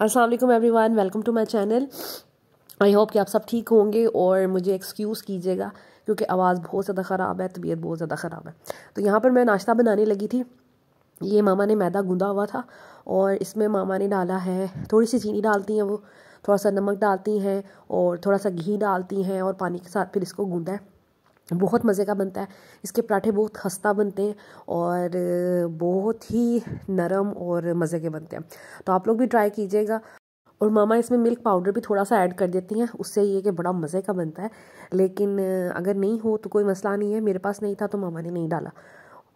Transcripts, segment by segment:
Aslam everyone welcome to my channel I hope कि आप सब ठीक होंगे और मुझे एक्सक्यूज़ कीजिएगा क्योंकि आवाज़ बहुत ज़्यादा ख़राब है तबीयत बहुत ज़्यादा ख़राब है तो यहाँ पर मैं नाश्ता बनाने लगी थी ये मामा ने मैदा गूँधा हुआ था और इसमें मामा ने डाला है थोड़ी सी चीनी डालती हैं वो थोड़ा सा नमक डालती हैं और थोड़ा सा घी डालती हैं और पानी के साथ फिर इसको गूँधा है बहुत मज़े का बनता है इसके पराठे बहुत खस्ता बनते हैं और बहुत ही नरम और मज़े के बनते हैं तो आप लोग भी ट्राई कीजिएगा और मामा इसमें मिल्क पाउडर भी थोड़ा सा ऐड कर देती हैं उससे ये कि बड़ा मज़े का बनता है लेकिन अगर नहीं हो तो कोई मसला नहीं है मेरे पास नहीं था तो मामा ने नहीं डाला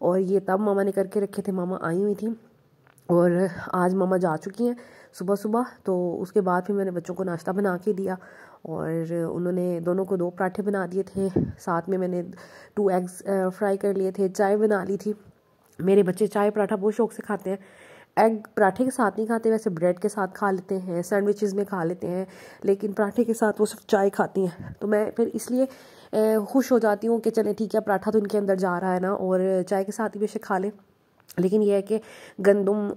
और ये तब मामा ने करके रखे थे मामा आई हुई थी और आज मामा जा चुकी हैं सुबह सुबह तो उसके बाद फिर मैंने बच्चों को नाश्ता बना के दिया और उन्होंने दोनों को दो पराठे बना दिए थे साथ में मैंने टू एग्स फ्राई कर लिए थे चाय बना ली थी मेरे बच्चे चाय पराठा बहुत शौक से खाते हैं एग पराठे के साथ नहीं खाते वैसे ब्रेड के साथ खा लेते हैं सैंडविचेस में खा लेते हैं लेकिन पराठे के साथ वो सिर्फ चाय खाती हैं तो मैं फिर इसलिए खुश हो जाती हूँ कि चले ठीक है पराठा तो इनके अंदर जा रहा है ना और चाय के साथ ही बेशक खा लें लेकिन यह है कि गंदम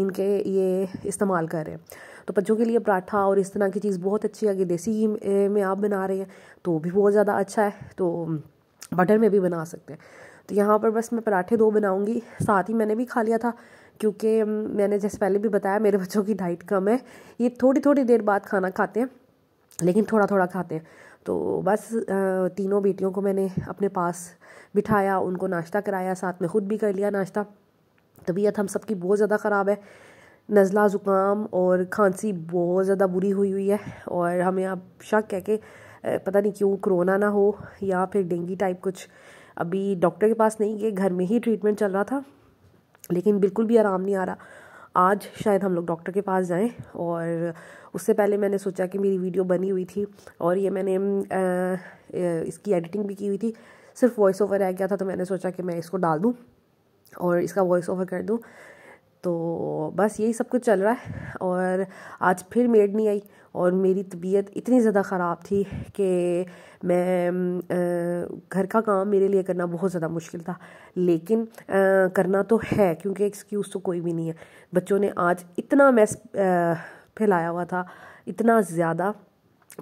इनके ये इस्तेमाल कर रहे हैं तो बच्चों के लिए पराठा और इस तरह की चीज़ बहुत अच्छी है कि देसी घी में आप बना रहे हैं तो भी बहुत ज़्यादा अच्छा है तो बटर में भी बना सकते हैं तो यहाँ पर बस मैं पराठे दो बनाऊँगी साथ ही मैंने भी खा लिया था क्योंकि मैंने जैसे पहले भी बताया मेरे बच्चों की डाइट कम है ये थोड़ी थोड़ी देर बाद खाना खाते हैं लेकिन थोड़ा थोड़ा खाते हैं तो बस तीनों बेटियों को मैंने अपने पास बिठाया उनको नाश्ता कराया साथ में ख़ुद भी कर लिया नाश्ता तबीयत हम सबकी बहुत ज़्यादा ख़राब है नज़ला ज़ुकाम और खांसी बहुत ज़्यादा बुरी हुई हुई है और हमें अब शक है कि पता नहीं क्यों कोरोना ना हो या फिर डेंगी टाइप कुछ अभी डॉक्टर के पास नहीं गए घर में ही ट्रीटमेंट चल रहा था लेकिन बिल्कुल भी आराम नहीं आ रहा आज शायद हम लोग डॉक्टर के पास जाएं और उससे पहले मैंने सोचा कि मेरी वीडियो बनी हुई थी और ये मैंने इसकी एडिटिंग भी की हुई थी सिर्फ वॉइस ओवर रह गया था तो मैंने सोचा कि मैं इसको डाल दूँ और इसका वॉइस ओवर कर दूँ तो बस यही सब कुछ चल रहा है और आज फिर मेड नहीं आई और मेरी तबीयत इतनी ज़्यादा ख़राब थी कि मैं घर का काम मेरे लिए करना बहुत ज़्यादा मुश्किल था लेकिन करना तो है क्योंकि एक्सक्यूज़ तो कोई भी नहीं है बच्चों ने आज इतना मैस फैलाया हुआ था इतना ज़्यादा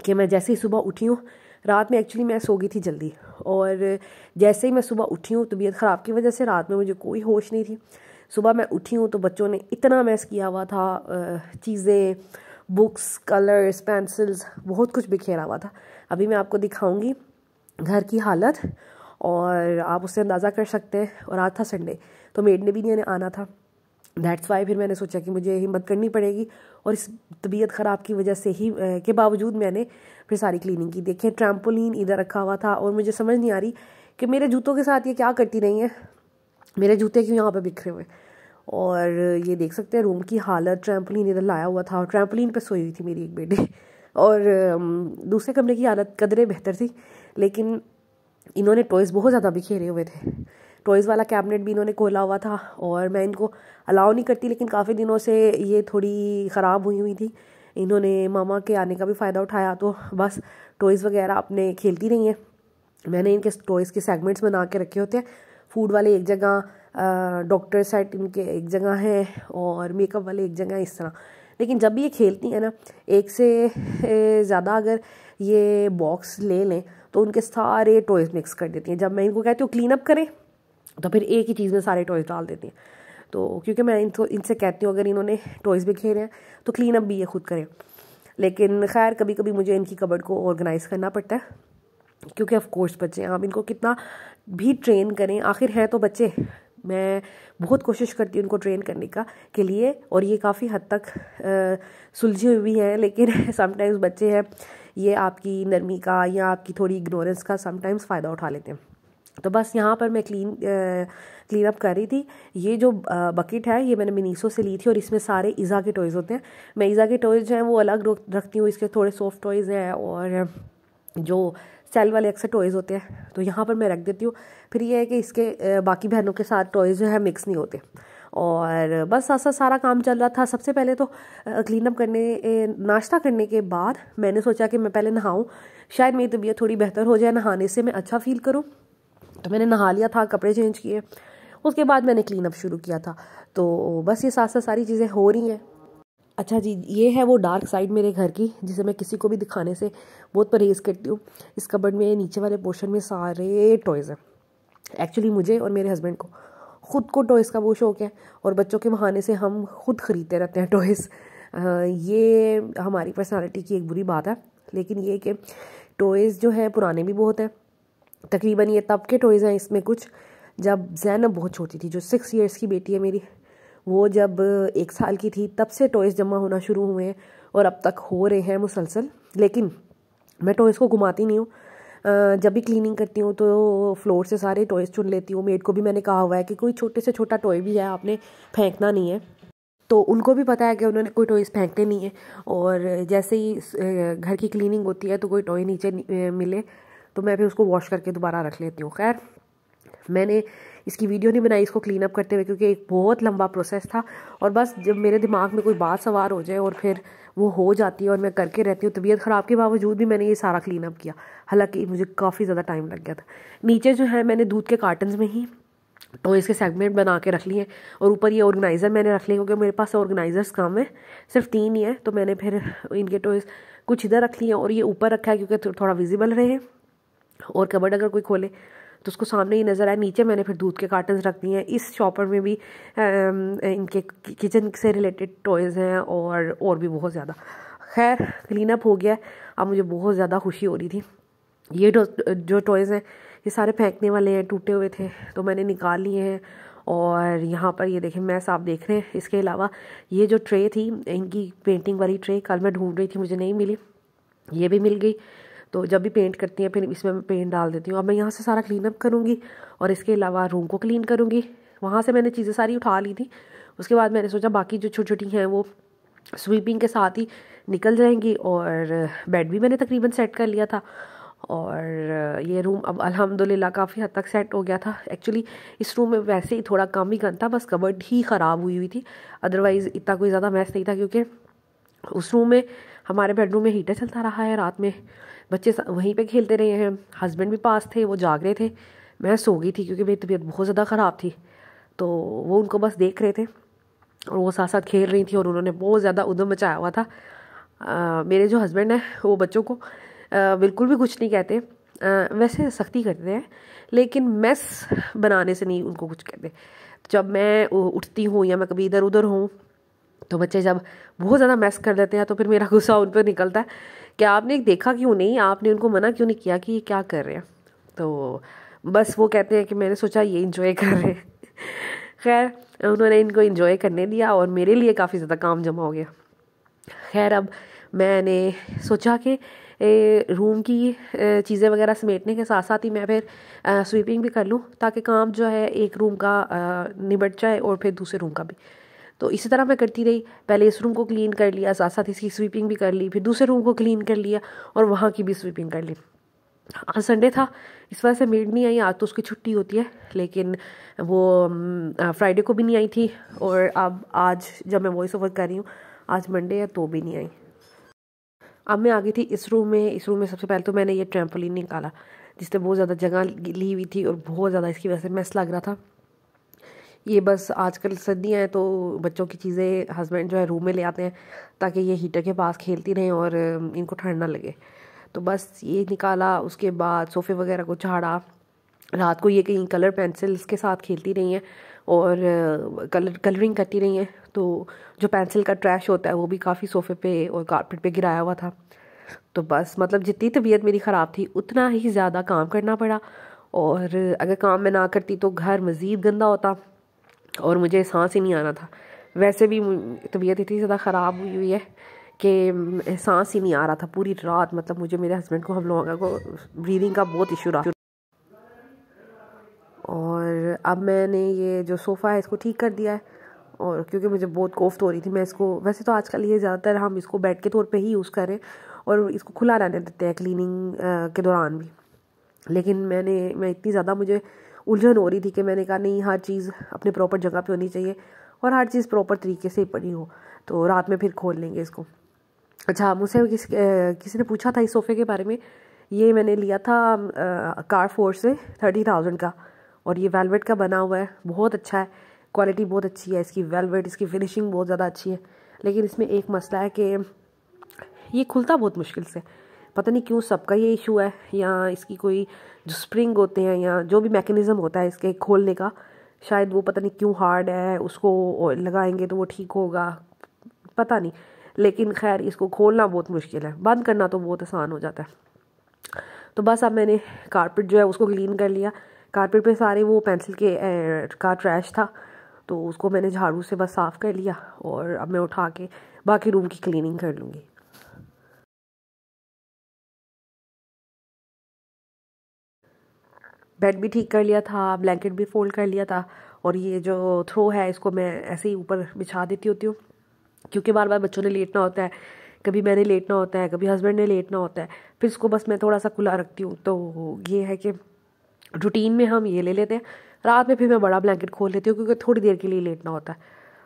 कि मैं जैसे ही सुबह उठी हूँ रात में एक्चुअली मैं सो गई थी जल्दी और जैसे ही मैं सुबह उठी हूँ तबीयत ख़राब की वजह से रात में मुझे कोई होश नहीं थी सुबह मैं उठी हूँ तो बच्चों ने इतना मैस किया हुआ था चीज़ें बुक्स कलर्स पेंसिल्स बहुत कुछ बिखेरा हुआ था अभी मैं आपको दिखाऊंगी घर की हालत और आप उससे अंदाज़ा कर सकते हैं और आज था संडे तो मेड ने भी नहीं आना था दैट्स वाई फिर मैंने सोचा कि मुझे हिम्मत करनी पड़ेगी और इस तबीयत ख़राब की वजह से ही के बावजूद मैंने फिर सारी क्लीनिंग की देखिए ट्रैम्पोलिन इधर रखा हुआ था और मुझे समझ नहीं आ रही कि मेरे जूतों के साथ ये क्या करती रही है मेरे जूते क्यों यहाँ पर बिखरे हुए और ये देख सकते हैं रूम की हालत ट्रैम्पोलिन इधर लाया हुआ था और ट्रैम्पोलिन पर सोई हुई थी मेरी एक बेटी और दूसरे कमरे की हालत कदरे बेहतर थी लेकिन इन्होंने टॉयज़ बहुत ज़्यादा बिखेरे हुए थे टॉयज़ वाला कैबिनेट भी इन्होंने खोला हुआ था और मैं इनको अलाउ नहीं करती लेकिन काफ़ी दिनों से ये थोड़ी ख़राब हुई हुई थी इन्होंने मामा के आने का भी फ़ायदा उठाया तो बस टॉयज़ वगैरह अपने खेलती रही हैं मैंने इनके टॉयज़ के सेगमेंट्स बना के रखे होते हैं फूड वाले एक जगह डॉक्टर सेट इनके एक जगह है और मेकअप वाले एक जगह इस तरह लेकिन जब भी ये खेलती हैं ना एक से ज़्यादा अगर ये बॉक्स ले लें तो उनके सारे टॉयज़ मिक्स कर देती हैं जब मैं इनको कहती हूँ क्लीन अप करें तो फिर एक ही चीज़ में सारे टॉयज़ डाल देती हैं तो क्योंकि मैं इनको इनसे कहती हूँ अगर इन्होंने टॉयज़ भी खेले हैं तो क्लीन अप भी ये खुद करें लेकिन खैर कभी कभी मुझे इनकी कबर्ड को ऑर्गेनाइज़ करना पड़ता है क्योंकि ऑफ कोर्स बच्चे हैं आप इनको कितना भी ट्रेन करें आखिर हैं तो बच्चे मैं बहुत कोशिश करती हूँ उनको ट्रेन करने का के लिए और ये काफ़ी हद तक सुलझी हुई हैं लेकिन समटाइम्स बच्चे हैं ये आपकी नरमी का या आपकी थोड़ी इग्नोरेंस का समटाइम्स फ़ायदा उठा लेते हैं तो बस यहाँ पर मैं क्लीन क्लीन अप कर रही थी ये जो बकेट है ये मैंने मिनीसो से ली थी और इसमें सारे ईज़ा के टॉयज़ होते हैं मैं ईज़ा के टॉयज़ जो हैं वो अलग रखती हूँ इसके थोड़े सॉफ्ट टॉयज़ हैं और जो सेल वाले अक्सर टॉयज़ होते हैं तो यहाँ पर मैं रख देती हूँ फिर ये है कि इसके बाकी बहनों के साथ टॉयज़ जो है मिक्स नहीं होते और बस ऐसा सारा काम चल रहा था सबसे पहले तो क्लीन अप करने नाश्ता करने के बाद मैंने सोचा कि मैं पहले नहाऊँ शायद मेरी तबीयत थोड़ी बेहतर हो जाए नहाने से मैं अच्छा फील करूँ तो मैंने नहा लिया था कपड़े चेंज किए उसके बाद मैंने क्लीन अप शुरू किया था तो बस ये साथ साथ सारी चीज़ें हो रही हैं अच्छा जी ये है वो डार्क साइड मेरे घर की जिसे मैं किसी को भी दिखाने से बहुत परहेज़ करती हूँ इस कबड़ में नीचे वाले पोर्शन में सारे टॉयज़ हैं एक्चुअली मुझे और मेरे हस्बैंड को ख़ुद को टॉयज़ का बहुत शौक है और बच्चों के बहाने से हम खुद ख़रीदते रहते हैं टॉयज़ ये हमारी पर्सनालिटी की एक बुरी बात है लेकिन ये कि टॉयज़ जो है पुराने भी बहुत हैं तकरीबन ये तब के टॉयज़ हैं इसमें कुछ जब जैनब बहुत छोटी थी जो सिक्स इयर्स की बेटी है मेरी वो जब एक साल की थी तब से टॉयज़ जमा होना शुरू हुए हैं और अब तक हो रहे हैं मुसलसल लेकिन मैं टॉयज़ को घुमाती नहीं हूँ जब भी क्लीनिंग करती हूँ तो फ्लोर से सारे टॉयज़ चुन लेती हूँ मेड को भी मैंने कहा हुआ है कि कोई छोटे से छोटा टॉय भी है आपने फेंकना नहीं है तो उनको भी पता है कि उन्होंने कोई टॉयज़ फेंकते नहीं है और जैसे ही घर की क्लीनिंग होती है तो कोई टॉय नीचे मिले तो मैं फिर उसको वॉश करके दोबारा रख लेती हूँ खैर मैंने इसकी वीडियो नहीं बनाई इसको क्लीन अप करते हुए क्योंकि एक बहुत लंबा प्रोसेस था और बस जब मेरे दिमाग में कोई बात सवार हो जाए और फिर वो हो जाती है और मैं करके रहती हूँ तबीयत ख़राब के बावजूद भी मैंने ये सारा क्लीन अप किया हालांकि मुझे काफ़ी ज़्यादा टाइम लग गया था नीचे जो है मैंने दूध के कार्टन्स में ही तो इसके सेगमेंट बना के रख लिए और ऊपर ये ऑर्गेनाइज़र मैंने रख लिए क्योंकि मेरे पास ऑर्गेनाइज़र्स कम है सिर्फ तीन ही है तो मैंने फिर इनके टॉयज़ कुछ इधर रख लिए और ये ऊपर रखा है क्योंकि थोड़ा विजिबल रहे और कबर्ड अगर कोई खोले तो उसको सामने ही नज़र आए नीचे मैंने फिर दूध के कार्टन्स रख दिए हैं इस शॉपर में भी इनके किचन से रिलेटेड टॉयज़ हैं और और भी बहुत ज़्यादा खैर क्लीन अप हो गया अब मुझे बहुत ज़्यादा खुशी हो रही थी ये जो टॉयज़ हैं ये सारे फेंकने वाले हैं टूटे हुए थे तो मैंने निकाल लिए हैं और यहाँ पर ये देखें मैं साफ देख रहे हैं इसके अलावा ये जो ट्रे थी इनकी पेंटिंग वाली ट्रे कल मैं ढूंढ रही थी मुझे नहीं मिली ये भी मिल गई तो जब भी पेंट करती हैं फिर इसमें मैं पेंट डाल देती हूँ अब मैं यहाँ से सारा क्लीन अप करूँगी और इसके अलावा रूम को क्लीन करूँगी वहाँ से मैंने चीज़ें सारी उठा ली थी उसके बाद मैंने सोचा बाकी जो छोटी छोटी हैं वो स्वीपिंग के साथ ही निकल जाएंगी और बेड भी मैंने तकरीबन सेट कर लिया था और ये रूम अब अल्हम्दुलिल्लाह काफ़ी हद तक सेट हो गया था एक्चुअली इस रूम में वैसे ही थोड़ा कम ही गन था बस कबर्ड ही ख़राब हुई हुई थी अदरवाइज़ इतना कोई ज़्यादा मैस नहीं था क्योंकि उस रूम में हमारे बेडरूम में हीटर चलता रहा है रात में बच्चे वहीं पे खेलते रहे हैं हस्बैंड भी पास थे वो जाग रहे थे मैं सो गई थी क्योंकि मेरी तबीयत बहुत ज़्यादा ख़राब थी तो वो उनको बस देख रहे थे और वो साथ साथ खेल रही थी और उन्होंने बहुत ज़्यादा उदम मचाया हुआ था आ, मेरे जो हस्बैंड हैं वो बच्चों को आ, बिल्कुल भी कुछ नहीं कहते आ, वैसे सख्ती करते हैं लेकिन मैस बनाने से नहीं उनको कुछ कहते जब मैं उठती हूँ या मैं कभी इधर उधर हूँ तो बच्चे जब बहुत ज़्यादा मैस कर लेते हैं तो फिर मेरा गुस्सा उन पर निकलता है क्या आपने देखा क्यों नहीं आपने उनको मना क्यों नहीं किया कि ये क्या कर रहे हैं तो बस वो कहते हैं कि मैंने सोचा ये इन्जॉय कर रहे हैं खैर उन्होंने इनको इन्जॉय करने दिया और मेरे लिए काफ़ी ज़्यादा काम जमा हो गया खैर अब मैंने सोचा कि रूम की चीज़ें वगैरह समेटने के साथ साथ ही मैं फिर स्वीपिंग भी कर लूँ ताकि काम जो है एक रूम का निबट जाए और फिर दूसरे रूम का भी तो इसी तरह मैं करती रही पहले इस रूम को क्लीन कर लिया साथ साथ इसकी स्वीपिंग भी कर ली फिर दूसरे रूम को क्लीन कर लिया और वहाँ की भी स्वीपिंग कर ली आज संडे था इस वजह से मेड नहीं आई आज तो उसकी छुट्टी होती है लेकिन वो फ्राइडे को भी नहीं आई थी और अब आज जब मैं वॉइस ओवर कर रही हूँ आज मंडे है तो भी नहीं आई अब मैं आ गई थी इस रूम में इस रूम में सबसे पहले तो मैंने ये ट्रैम्पोलिन निकाला जिसने बहुत ज़्यादा जगह ली हुई थी और बहुत ज़्यादा इसकी वजह से मैस लग रहा था ये बस आजकल सर्दियाँ हैं तो बच्चों की चीज़ें हस्बैंड जो है रूम में ले आते हैं ताकि ये हीटर के पास खेलती रहें और इनको ठंड ना लगे तो बस ये निकाला उसके बाद सोफ़े वगैरह को झाड़ा रात को ये कहीं कलर पेंसिल्स के साथ खेलती रही हैं और कलर कलरिंग करती रही हैं तो जो पेंसिल का ट्रैश होता है वो भी काफ़ी सोफ़े पे और कारपेट पे गिराया हुआ था तो बस मतलब जितनी तबीयत मेरी ख़राब थी उतना ही ज़्यादा काम करना पड़ा और अगर काम मैं ना करती तो घर मज़ीद गंदा होता और मुझे सांस ही नहीं आना था वैसे भी तबीयत इतनी ज़्यादा ख़राब हुई हुई है कि सांस ही नहीं आ रहा था पूरी रात मतलब मुझे मेरे हस्बैंड को हम लोगों को ब्रीदिंग का बहुत इशू रहा और अब मैंने ये जो सोफ़ा है इसको ठीक कर दिया है और क्योंकि मुझे बहुत कोफ्त हो रही थी मैं इसको वैसे तो आजकल ये ज़्यादातर हम इसको बेड के तौर पे ही यूज़ करें और इसको खुला रहने देते हैं क्लीनिंग के दौरान भी लेकिन मैंने मैं इतनी ज़्यादा मुझे उलझन हो रही थी कि मैंने कहा नहीं हर चीज़ अपने प्रॉपर जगह पे होनी चाहिए और हर चीज़ प्रॉपर तरीके से ही पड़ी हो तो रात में फिर खोल लेंगे इसको अच्छा मुझसे किस, किसी ने पूछा था इस सोफ़े के बारे में ये मैंने लिया था कार फोर से थर्टी थाउजेंड का और ये वेलवेट का बना हुआ है बहुत अच्छा है क्वालिटी बहुत अच्छी है इसकी वेलवेट इसकी फिनिशिंग बहुत ज़्यादा अच्छी है लेकिन इसमें एक मसला है कि ये खुलता बहुत मुश्किल से पता नहीं क्यों सबका ये इशू है या इसकी कोई जो स्प्रिंग होते हैं या जो भी मैकेनिज़्म होता है इसके खोलने का शायद वो पता नहीं क्यों हार्ड है उसको लगाएंगे तो वो ठीक होगा पता नहीं लेकिन खैर इसको खोलना बहुत मुश्किल है बंद करना तो बहुत आसान हो जाता है तो बस अब मैंने कारपेट जो है उसको क्लीन कर लिया कारपेट पे सारे वो पेंसिल के ए, का ट्रैश था तो उसको मैंने झाड़ू से बस साफ़ कर लिया और अब मैं उठा के बाकी रूम की क्लीनिंग कर लूँगी बेड भी ठीक कर लिया था ब्लैंकेट भी फोल्ड कर लिया था और ये जो थ्रो है इसको मैं ऐसे ही ऊपर बिछा देती होती हूँ क्योंकि बार बार बच्चों ने लेटना होता है कभी मैंने लेटना होता है कभी हस्बैंड ने लेटना होता है फिर इसको बस मैं थोड़ा सा खुला रखती हूँ तो ये है कि रूटीन में हम ये ले लेते हैं रात में फिर मैं बड़ा ब्लैंकेट खोल लेती हूँ क्योंकि थोड़ी देर के लिए लेटना होता है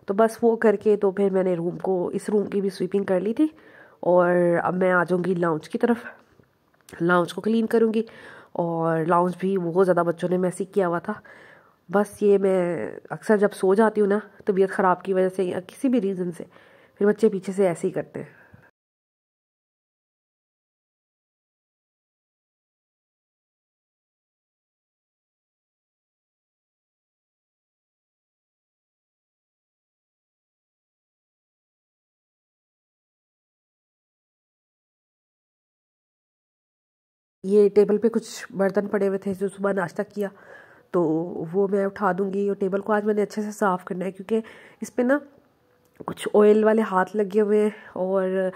तो बस वो करके तो फिर मैंने रूम को इस रूम की भी स्वीपिंग कर ली थी और अब मैं आ जाऊँगी लाउंज की तरफ लाउंज को क्लीन करूँगी और लाउंज भी बहुत ज़्यादा बच्चों ने मैसेज किया हुआ था बस ये मैं अक्सर जब सो जाती हूँ ना तबीयत ख़राब की वजह से या किसी भी रीज़न से फिर बच्चे पीछे से ऐसे ही करते हैं ये टेबल पे कुछ बर्तन पड़े हुए थे जो सुबह नाश्ता किया तो वो मैं उठा दूँगी और टेबल को आज मैंने अच्छे से साफ़ करना है क्योंकि इस पर ना कुछ ऑयल वाले हाथ लगे हुए हैं और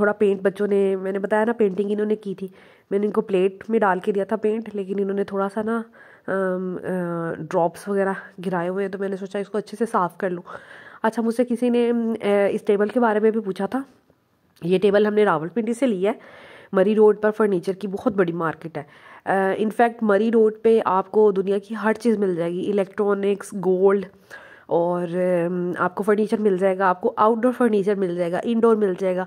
थोड़ा पेंट बच्चों ने मैंने बताया ना पेंटिंग इन्होंने की थी मैंने इनको प्लेट में डाल के दिया था पेंट लेकिन इन्होंने थोड़ा सा ना ड्रॉप्स वगैरह गिराए हुए हैं तो मैंने सोचा इसको अच्छे से साफ़ कर लूँ अच्छा मुझसे किसी ने इस टेबल के बारे में भी पूछा था ये टेबल हमने रावलपिंडी से लिया है मरी रोड पर फर्नीचर की बहुत बड़ी मार्केट है इनफैक्ट मरी रोड पे आपको दुनिया की हर चीज़ मिल जाएगी इलेक्ट्रॉनिक्स गोल्ड और आपको फर्नीचर मिल जाएगा आपको आउटडोर फर्नीचर मिल जाएगा इंडोर मिल जाएगा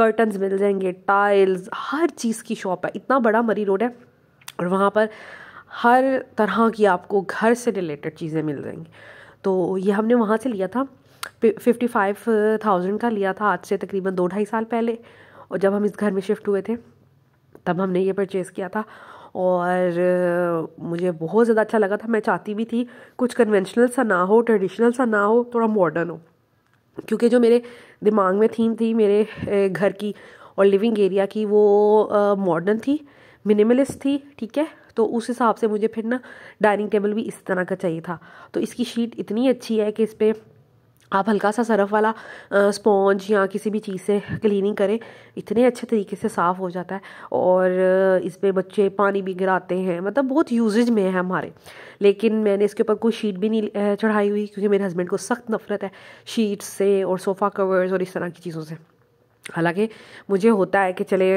कर्टन्स मिल जाएंगे टाइल्स हर चीज़ की शॉप है इतना बड़ा मरी रोड है और वहाँ पर हर तरह की आपको घर से रिलेटेड चीज़ें मिल जाएंगी तो ये हमने वहाँ से लिया था फिफ्टी फाइव थाउजेंड का लिया था आज से तकरीबन दो ढाई साल पहले और जब हम इस घर में शिफ्ट हुए थे तब हमने ये परचेज़ किया था और मुझे बहुत ज़्यादा अच्छा लगा था मैं चाहती भी थी कुछ कन्वेंशनल सा ना हो ट्रेडिशनल सा ना हो थोड़ा मॉडर्न हो क्योंकि जो मेरे दिमाग में थीम थी मेरे घर की और लिविंग एरिया की वो मॉडर्न थी मिनिमलिस्ट थी ठीक है तो उस हिसाब से मुझे फिर ना डाइनिंग टेबल भी इस तरह का चाहिए था तो इसकी शीट इतनी अच्छी है कि इस पर आप हल्का सा सरफ़ वाला स्पॉन्ज या किसी भी चीज़ से क्लीनिंग करें इतने अच्छे तरीके से साफ़ हो जाता है और इस पर बच्चे पानी भी गिराते हैं मतलब बहुत यूजेज में है हमारे लेकिन मैंने इसके ऊपर कोई शीट भी नहीं चढ़ाई हुई क्योंकि मेरे हस्बैंड को सख्त नफरत है शीट से और सोफ़ा कवर्स और इस तरह की चीज़ों से हालांकि मुझे होता है कि चले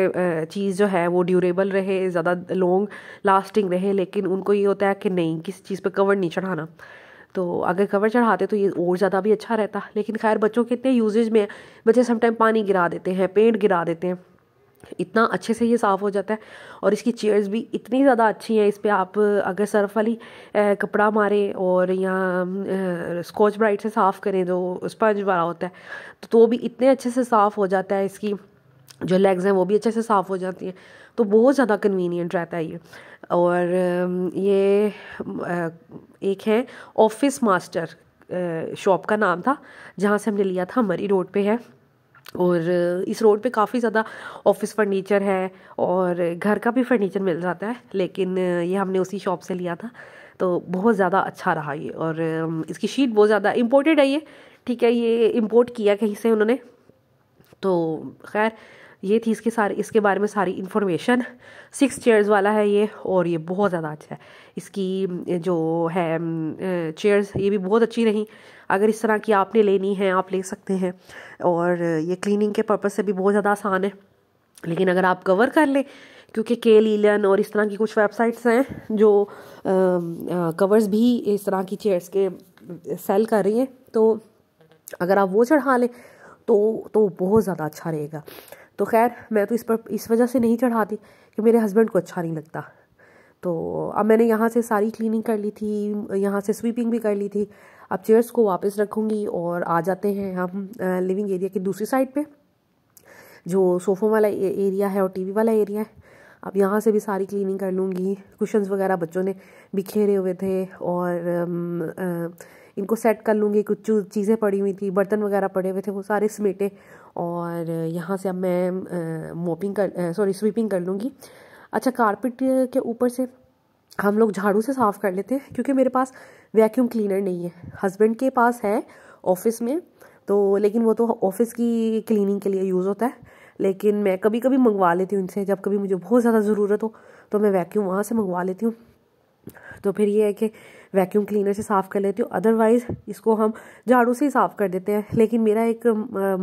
चीज़ जो है वो ड्यूरेबल रहे ज़्यादा लॉन्ग लास्टिंग रहे लेकिन उनको ये होता है कि नहीं किसी चीज़ पर कवर नहीं चढ़ाना तो अगर कवर चढ़ाते तो ये और ज़्यादा भी अच्छा रहता लेकिन खैर बच्चों के इतने यूजेज में बच्चे समटाइम पानी गिरा देते हैं पेंट गिरा देते हैं इतना अच्छे से ये साफ़ हो जाता है और इसकी चेयर्स भी इतनी ज़्यादा अच्छी हैं इस पर आप अगर सर्फ वाली कपड़ा मारें और या स्कॉच ब्राइट से साफ़ करें जो तो स्पंज वाला होता है तो, तो भी इतने अच्छे से साफ़ हो जाता है इसकी जो लेग्स हैं वो भी अच्छे से साफ़ हो जाती हैं तो बहुत ज़्यादा कन्वीनियंट रहता है ये और ये एक है ऑफिस मास्टर शॉप का नाम था जहाँ से हमने लिया था मरी रोड पे है और इस रोड पे काफ़ी ज़्यादा ऑफिस फर्नीचर है और घर का भी फर्नीचर मिल जाता है लेकिन ये हमने उसी शॉप से लिया था तो बहुत ज़्यादा अच्छा रहा ये और इसकी शीट बहुत ज़्यादा इम्पोर्टेड है ये ठीक है ये इम्पोर्ट किया कहीं से उन्होंने तो खैर ये थी इसके सारे इसके बारे में सारी इन्फॉर्मेशन सिक्स चेयर्स वाला है ये और ये बहुत ज़्यादा अच्छा है इसकी जो है चेयर्स ये भी बहुत अच्छी रही अगर इस तरह की आपने लेनी है आप ले सकते हैं और ये क्लीनिंग के पर्पज़ से भी बहुत ज़्यादा आसान है लेकिन अगर आप कवर कर लें क्योंकि के लीलन और इस तरह की कुछ वेबसाइट्स हैं जो कवर्स भी इस तरह की चेयर्स के सेल कर रही हैं तो अगर आप वो चढ़ा लें तो तो बहुत ज़्यादा अच्छा रहेगा तो खैर मैं तो इस पर इस वजह से नहीं चढ़ाती कि मेरे हस्बैंड को अच्छा नहीं लगता तो अब मैंने यहाँ से सारी क्लीनिंग कर ली थी यहाँ से स्वीपिंग भी कर ली थी अब चेयर्स को वापस रखूँगी और आ जाते हैं हम लिविंग एरिया की दूसरी साइड पे जो सोफ़ों वाला एरिया है और टीवी वाला एरिया है अब यहाँ से भी सारी क्लीनिंग कर लूँगी कुशंस वगैरह बच्चों ने बिखेरे हुए थे और आ, आ, इनको सेट कर लूँगी कुछ चीज़ें पड़ी हुई थी बर्तन वगैरह पड़े हुए थे वो सारे समेटे और यहाँ से अब मैं मोपिंग कर सॉरी स्वीपिंग कर लूँगी अच्छा कारपेट के ऊपर से हम लोग झाड़ू से साफ़ कर लेते हैं क्योंकि मेरे पास वैक्यूम क्लीनर नहीं है हस्बैंड के पास है ऑफिस में तो लेकिन वो तो ऑफिस की क्लीनिंग के लिए यूज़ होता है लेकिन मैं कभी कभी मंगवा लेती हूँ इनसे जब कभी मुझे बहुत ज़्यादा ज़रूरत हो तो मैं वैक्यूम वहाँ से मंगवा लेती हूँ तो फिर ये है कि वैक्यूम क्लीनर से साफ़ कर लेती हूँ अदरवाइज़ इसको हम झाड़ू से ही साफ़ कर देते हैं लेकिन मेरा एक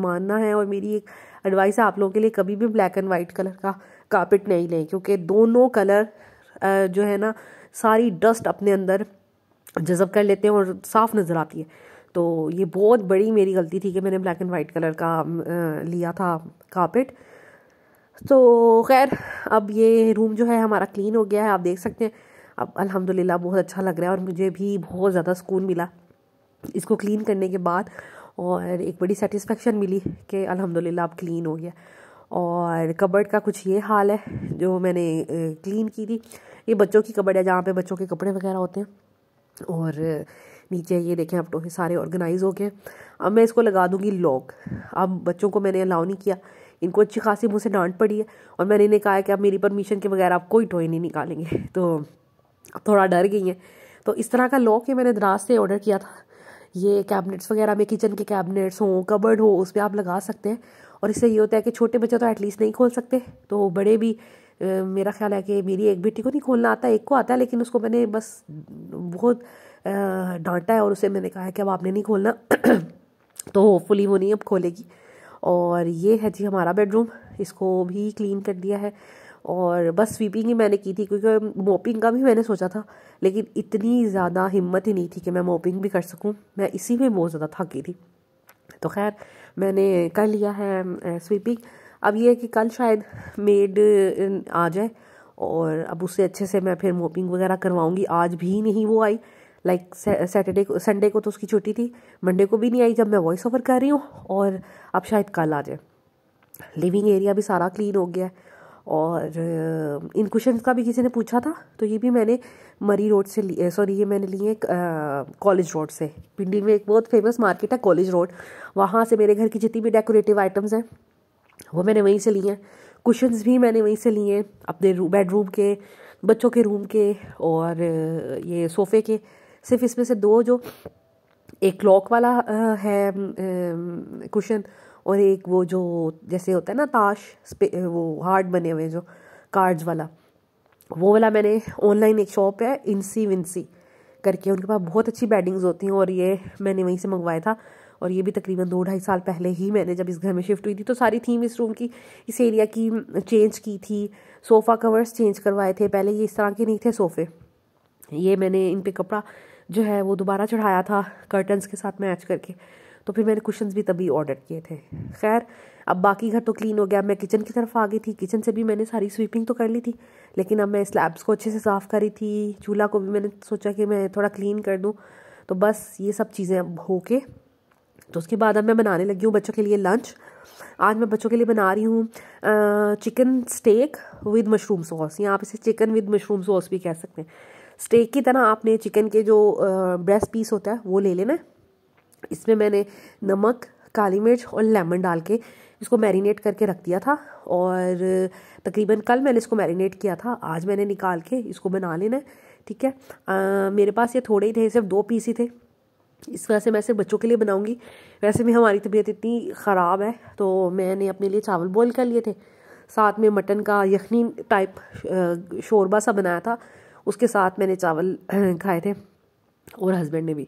मानना है और मेरी एक एडवाइस है आप लोगों के लिए कभी भी ब्लैक एंड वाइट कलर का कारपेट नहीं लें क्योंकि दोनों कलर जो है ना सारी डस्ट अपने अंदर जज़ब कर लेते हैं और साफ़ नज़र आती है तो ये बहुत बड़ी मेरी गलती थी कि मैंने ब्लैक एंड वाइट कलर का लिया था कारपेट तो खैर अब ये रूम जो है हमारा क्लीन हो गया है आप देख सकते हैं अब अल्हम्दुलिल्लाह बहुत अच्छा लग रहा है और मुझे भी बहुत ज़्यादा सुकून मिला इसको क्लीन करने के बाद और एक बड़ी सेटिस्फेक्शन मिली कि अल्हम्दुलिल्लाह अब क्लीन हो गया और कबर्ड का कुछ ये हाल है जो मैंने क्लीन की थी ये बच्चों की कबर्ड है जहाँ पे बच्चों के कपड़े वगैरह होते हैं और नीचे ये देखें अब टोहे तो सारे ऑर्गेनाइज़ हो गए अब मैं इसको लगा दूँगी लॉक अब बच्चों को मैंने अलाउ नहीं किया इनको अच्छी खासी मुझसे डांट पड़ी है और मैंने इन्हें कहा है कि अब मेरी परमिशन के बगैर आप कोई टोए नहीं निकालेंगे तो थोड़ा डर गई हैं तो इस तरह का लॉक ये मैंने दराज से ऑर्डर किया था ये कैबिनेट्स वगैरह में किचन के कैबिनेट्स हों कबर्ड हो उसमें आप लगा सकते हैं और इससे ये होता है कि छोटे बच्चे तो एटलीस्ट नहीं खोल सकते तो बड़े भी मेरा ख्याल है कि मेरी एक बेटी को नहीं खोलना आता एक को आता है लेकिन उसको मैंने बस बहुत डांटा है और उसे मैंने कहा है कि अब आपने नहीं खोलना तो होपफुली वो नहीं अब खोलेगी और ये है जी हमारा बेडरूम इसको भी क्लीन कर दिया है और बस स्वीपिंग ही मैंने की थी क्योंकि मोपिंग का भी मैंने सोचा था लेकिन इतनी ज़्यादा हिम्मत ही नहीं थी कि मैं मोपिंग भी कर सकूँ मैं इसी में बहुत ज़्यादा थक गई थी तो खैर मैंने कर लिया है स्वीपिंग अब ये है कि कल शायद मेड आ जाए और अब उससे अच्छे से मैं फिर मोपिंग वगैरह करवाऊँगी आज भी नहीं वो आई लाइक सैटरडे को संडे को तो उसकी छुट्टी थी मंडे को भी नहीं आई जब मैं वॉइस ओवर कर रही हूँ और अब शायद कल आ जाए लिविंग एरिया भी सारा क्लीन हो गया है और इन क्वेश्चन का भी किसी ने पूछा था तो ये भी मैंने मरी रोड से लिए सॉरी ये मैंने लिए कॉलेज रोड से पिंडी में एक बहुत फेमस मार्केट है कॉलेज रोड वहाँ से मेरे घर की जितनी भी डेकोरेटिव आइटम्स हैं वो मैंने वहीं से लिए हैं क्वेश्चन भी मैंने वहीं से लिए अपने बेडरूम के बच्चों के रूम के और ये सोफ़े के सिर्फ इसमें से दो जो एक क्लॉक वाला है कुशन और एक वो जो जैसे होता है ना ताश वो हार्ड बने हुए जो कार्ड्स वाला वो वाला मैंने ऑनलाइन एक शॉप है इंसी विंसी करके उनके पास बहुत अच्छी बैडिंग्स होती हैं और ये मैंने वहीं से मंगवाया था और ये भी तकरीबन दो ढाई साल पहले ही मैंने जब इस घर में शिफ्ट हुई थी तो सारी थीम इस रूम की इस एरिया की चेंज की थी सोफ़ा कवर्स चेंज करवाए थे पहले ये इस तरह के नहीं थे सोफ़े ये मैंने इन पर कपड़ा जो है वो दोबारा चढ़ाया था कर्टन्स के साथ मैच करके तो फिर मैंने कुशन भी तभी ऑर्डर किए थे खैर अब बाकी घर तो क्लीन हो गया मैं किचन की तरफ आ गई थी किचन से भी मैंने सारी स्वीपिंग तो कर ली थी लेकिन अब मैं स्लैब्स को अच्छे से साफ़ करी थी चूल्हा को भी मैंने सोचा कि मैं थोड़ा क्लीन कर दूँ तो बस ये सब चीज़ें अब हो के तो उसके बाद अब मैं बनाने लगी हूँ बच्चों के लिए लंच आज मैं बच्चों के लिए बना रही हूँ chicken steak with mushroom sauce या आप इसे चिकन विद मशरूम सॉस भी कह सकते हैं स्टेक की तरह आपने चिकन के जो ब्रेस्ट पीस होता है वो ले लेना है इसमें मैंने नमक काली मिर्च और लेमन डाल के इसको मैरिनेट करके रख दिया था और तकरीबन कल मैंने इसको मैरिनेट किया था आज मैंने निकाल के इसको बना लेना है ठीक है आ, मेरे पास ये थोड़े ही थे सिर्फ दो पीस ही थे इस वजह से मैं सिर्फ बच्चों के लिए बनाऊंगी वैसे भी हमारी तबीयत इतनी ख़राब है तो मैंने अपने लिए चावल बॉयल कर लिए थे साथ में मटन का यखनी टाइप शोरबा सा बनाया था उसके साथ मैंने चावल खाए थे और हस्बैंड ने भी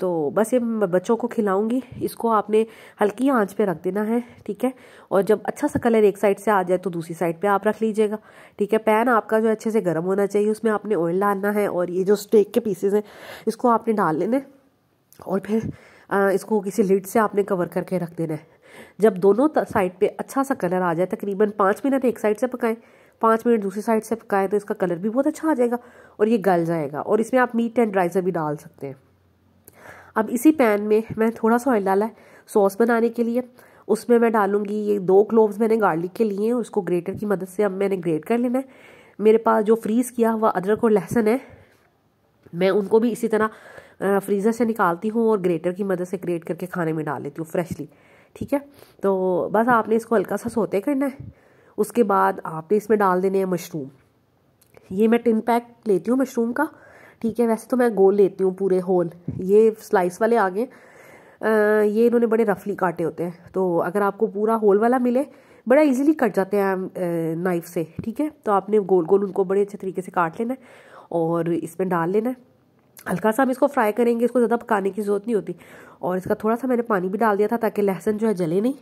तो बस ये मैं बच्चों को खिलाऊंगी इसको आपने हल्की आंच पे रख देना है ठीक है और जब अच्छा सा कलर एक साइड से आ जाए तो दूसरी साइड पे आप रख लीजिएगा ठीक है पैन आपका जो अच्छे से गर्म होना चाहिए उसमें आपने ऑयल डालना है और ये जो स्टेक के पीसेज हैं इसको आपने डाल लेना और फिर आ, इसको किसी लिड से आपने कवर करके रख देना है जब दोनों साइड पर अच्छा सा कलर आ जाए तकरीबन पाँच मिनट एक साइड से पकाएँ पाँच मिनट दूसरी साइड से पकाएं तो इसका कलर भी बहुत अच्छा आ जाएगा और ये गल जाएगा और इसमें आप मीट एंड ड्राइजर भी डाल सकते हैं अब इसी पैन में मैंने थोड़ा सा ऑयल डाला है सॉस बनाने के लिए उसमें मैं डालूंगी ये दो क्लोव्स मैंने गार्लिक के लिए हैं उसको ग्रेटर की मदद से अब मैंने ग्रेट कर लेना है मेरे पास जो फ्रीज़ किया हुआ अदरक और लहसुन है मैं उनको भी इसी तरह फ्रीज़र से निकालती हूँ और ग्रेटर की मदद से ग्रेट करके खाने में डाल लेती हूँ फ्रेशली ठीक है तो बस आपने इसको हल्का सा सोते करना है उसके बाद आपने इसमें डाल देने हैं मशरूम ये मैं टिन पैक लेती हूँ मशरूम का ठीक है वैसे तो मैं गोल लेती हूँ पूरे होल ये स्लाइस वाले आ गए ये इन्होंने बड़े रफली काटे होते हैं तो अगर आपको पूरा होल वाला मिले बड़ा इजीली कट जाते हैं नाइफ से ठीक है तो आपने गोल गोल उनको बड़े अच्छे तरीके से काट लेना है और इसमें डाल लेना है हल्का सा हम इसको फ्राई करेंगे इसको ज़्यादा पकाने की ज़रूरत नहीं होती और इसका थोड़ा सा मैंने पानी भी डाल दिया था ताकि लहसुन जो है जले नहीं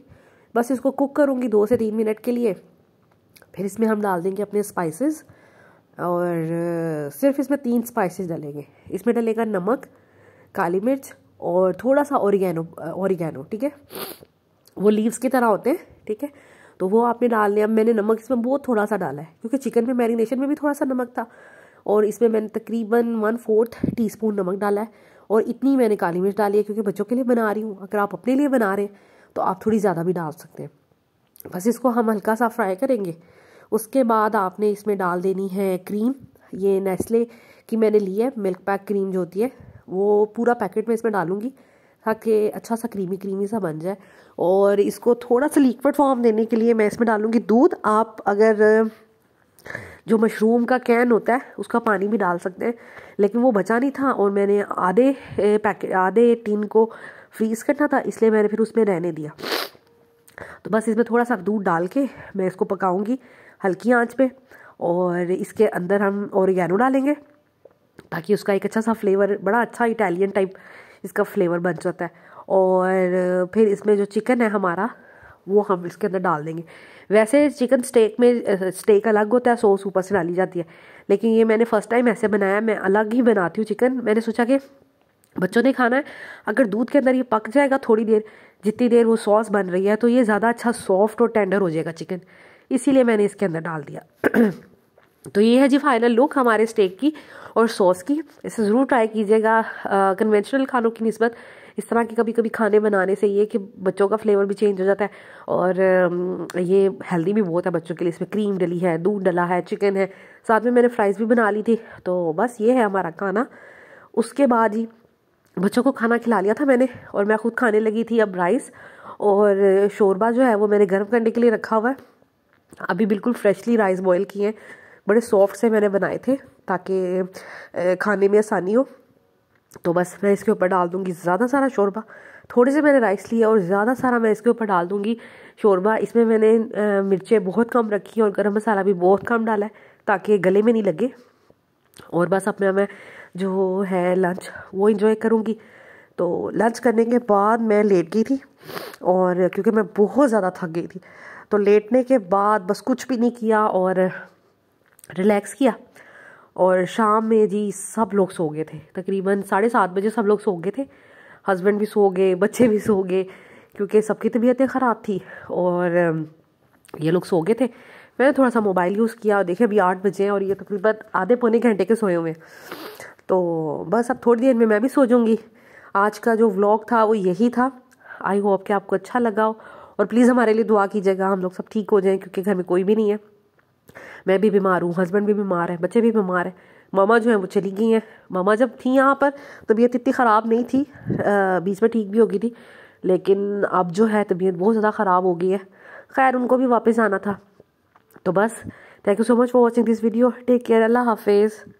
बस इसको कुक करूँगी दो से तीन मिनट के लिए फिर इसमें हम डाल देंगे अपने स्पाइसेस और सिर्फ इसमें तीन स्पाइसेस डालेंगे इसमें डलेगा नमक काली मिर्च और थोड़ा सा ओरिगैनो ओरिगैनो ठीक है वो लीव्स की तरह होते हैं ठीक है तो वो आपने डाल लिया मैंने नमक इसमें बहुत थोड़ा सा डाला है क्योंकि चिकन में मैरिनेशन में भी थोड़ा सा नमक था और इसमें मैंने तकरीबन वन फोर्थ टी स्पून नमक डाला है और इतनी मैंने काली मिर्च डाली है क्योंकि बच्चों के लिए बना रही हूँ अगर आप अपने लिए बना रहे हैं तो आप थोड़ी ज़्यादा भी डाल सकते हैं बस इसको हम हल्का सा फ्राई करेंगे उसके बाद आपने इसमें डाल देनी है क्रीम ये नेस्ले की मैंने ली है मिल्क पैक क्रीम जो होती है वो पूरा पैकेट में इसमें डालूँगी ताकि अच्छा सा क्रीमी क्रीमी सा बन जाए और इसको थोड़ा सा लिक्विड फॉर्म देने के लिए मैं इसमें डालूँगी दूध आप अगर जो मशरूम का कैन होता है उसका पानी भी डाल सकते हैं लेकिन वो बचा नहीं था और मैंने आधे पैकेट आधे टीन को फ्रीज़ करना था इसलिए मैंने फिर उसमें रहने दिया तो बस इसमें थोड़ा सा दूध डाल के मैं इसको पकाऊंगी हल्की आंच पे और इसके अंदर हम गैनो डालेंगे ताकि उसका एक अच्छा सा फ्लेवर बड़ा अच्छा इटालियन टाइप इसका फ्लेवर बन जाता है और फिर इसमें जो चिकन है हमारा वो हम इसके अंदर डाल देंगे वैसे चिकन स्टेक में स्टेक अलग होता है सॉस ऊपर से डाली जाती है लेकिन ये मैंने फ़र्स्ट टाइम ऐसे बनाया मैं अलग ही बनाती हूँ चिकन मैंने सोचा कि बच्चों ने खाना है अगर दूध के अंदर ये पक जाएगा थोड़ी देर जितनी देर वो सॉस बन रही है तो ये ज़्यादा अच्छा सॉफ्ट और टेंडर हो जाएगा चिकन इसीलिए मैंने इसके अंदर डाल दिया तो ये है जी फाइनल लुक हमारे स्टेक की और सॉस की इसे ज़रूर ट्राई कीजिएगा कन्वेंशनल खानों की नस्बत इस तरह के कभी कभी खाने बनाने से ये कि बच्चों का फ्लेवर भी चेंज हो जाता है और ये हेल्दी भी बहुत है बच्चों के लिए इसमें क्रीम डली है दूध डला है चिकन है साथ में मैंने फ्राइज़ भी बना ली थी तो बस ये है हमारा खाना उसके बाद ही बच्चों को खाना खिला लिया था मैंने और मैं खुद खाने लगी थी अब राइस और शोरबा जो है वो मैंने गर्म करने के लिए रखा हुआ है अभी बिल्कुल फ्रेशली राइस बॉयल किए हैं बड़े सॉफ्ट से मैंने बनाए थे ताकि खाने में आसानी हो तो बस मैं इसके ऊपर डाल दूँगी ज़्यादा सारा शोरबा थोड़े से मैंने राइस लिया और ज़्यादा सारा मैं इसके ऊपर डाल दूँगी शोरबा इसमें मैंने मिर्चें बहुत कम रखी हैं और गर्म मसाला भी बहुत कम डाला है ताकि गले में नहीं लगे और बस अपना मैं जो है लंच वो इन्जॉय करूँगी तो लंच करने के बाद मैं लेट गई थी और क्योंकि मैं बहुत ज़्यादा थक गई थी तो लेटने के बाद बस कुछ भी नहीं किया और रिलैक्स किया और शाम में जी सब लोग सो गए थे तकरीबन साढ़े सात बजे सब लोग सो गए थे हस्बैंड भी सो गए बच्चे भी सो गए क्योंकि सबकी तबीयतें ख़राब थी और ये लोग सो गए थे मैंने थोड़ा सा मोबाइल यूज़ किया और देखे अभी आठ बजे हैं और ये तकरीबन आधे पौने घंटे के सोए हुए हैं तो बस अब थोड़ी देर में मैं भी सो जाऊँगी आज का जो व्लॉग था वो यही था आई होप कि आपको अच्छा लगा हो और प्लीज़ हमारे लिए दुआ कीजिएगा हम लोग सब ठीक हो जाएं क्योंकि घर में कोई भी नहीं है मैं भी बीमार हूँ हस्बैंड भी बीमार है बच्चे भी बीमार हैं मामा जो है वो चली गई हैं मामा जब थी यहाँ पर तबीयत इतनी ख़राब नहीं थी बीच में ठीक भी हो गई थी लेकिन अब जो है तबीयत बहुत ज़्यादा ख़राब हो गई है खैर उनको भी वापस आना था तो बस thank you so much for watching this video take care अल्लाह हाफिज़